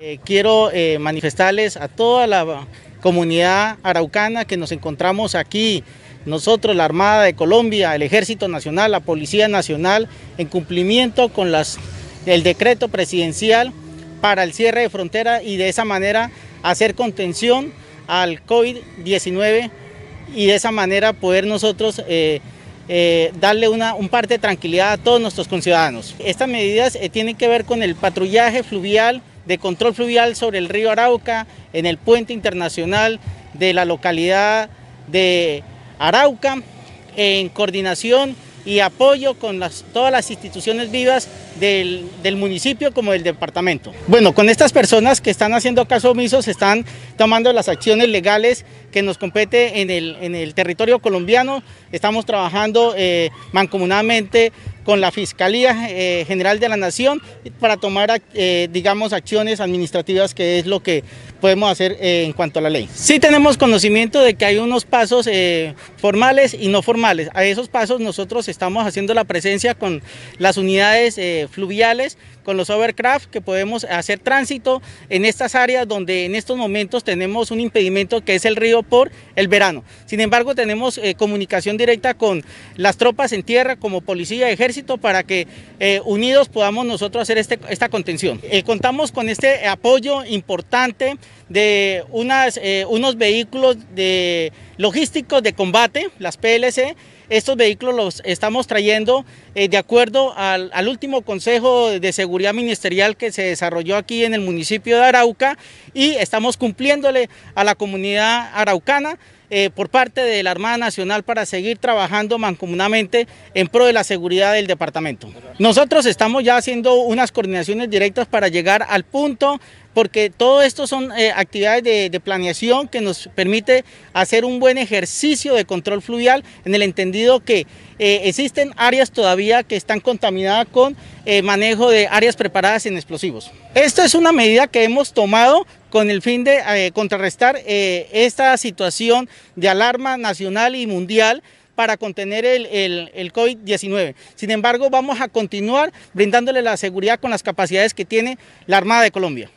Eh, quiero eh, manifestarles a toda la comunidad araucana que nos encontramos aquí, nosotros, la Armada de Colombia, el Ejército Nacional, la Policía Nacional, en cumplimiento con el decreto presidencial para el cierre de frontera y de esa manera hacer contención al COVID-19 y de esa manera poder nosotros eh, darle un parte de tranquilidad a todos nuestros conciudadanos. Estas medidas tienen que ver con el patrullaje fluvial, de control fluvial sobre el río Arauca, en el puente internacional de la localidad de Arauca, en coordinación y apoyo con las, todas las instituciones vivas del, municipio como del departamento. Bueno, con estas personas que están haciendo caso omiso, se están tomando las acciones legales que nos compete en el, en el territorio colombiano. Estamos trabajando eh, mancomunadamente con la Fiscalía eh, General de la Nación para tomar, eh, digamos, acciones administrativas, que es lo que podemos hacer en cuanto a la ley. Sí tenemos conocimiento de que hay unos pasos formales y no formales. A esos pasos nosotros estamos haciendo la presencia con las unidades fluviales, con los overcraft, que podemos hacer tránsito en estas áreas donde en estos momentos tenemos un impedimento que es el río por el verano. Sin embargo, tenemos eh, comunicación directa con las tropas en tierra como policía, y ejército, para que eh, unidos podamos nosotros hacer este, esta contención. Eh, contamos con este apoyo importante de unos vehículos de logísticos de combate, las PLC, estos vehículos los estamos trayendo eh, de acuerdo al, al, último Consejo de Seguridad Ministerial que se desarrolló aquí en el municipio de Arauca y estamos cumpliéndole a la comunidad araucana eh, por parte de la Armada Nacional para seguir trabajando mancomunamente en pro de la seguridad del departamento. Nosotros estamos ya haciendo unas coordinaciones directas para llegar al punto porque todo esto son eh, actividades de, de, planeación que nos permite hacer un buen ejercicio de control fluvial en el entendido que eh, existen áreas todavía que están contaminadas con eh, manejo de áreas preparadas en explosivos. Esta es una medida que hemos tomado con el fin de eh, contrarrestar esta situación de alarma nacional y mundial para contener el, el, el COVID-19. Sin embargo, vamos a continuar brindándole la seguridad con las capacidades que tiene la Armada de Colombia.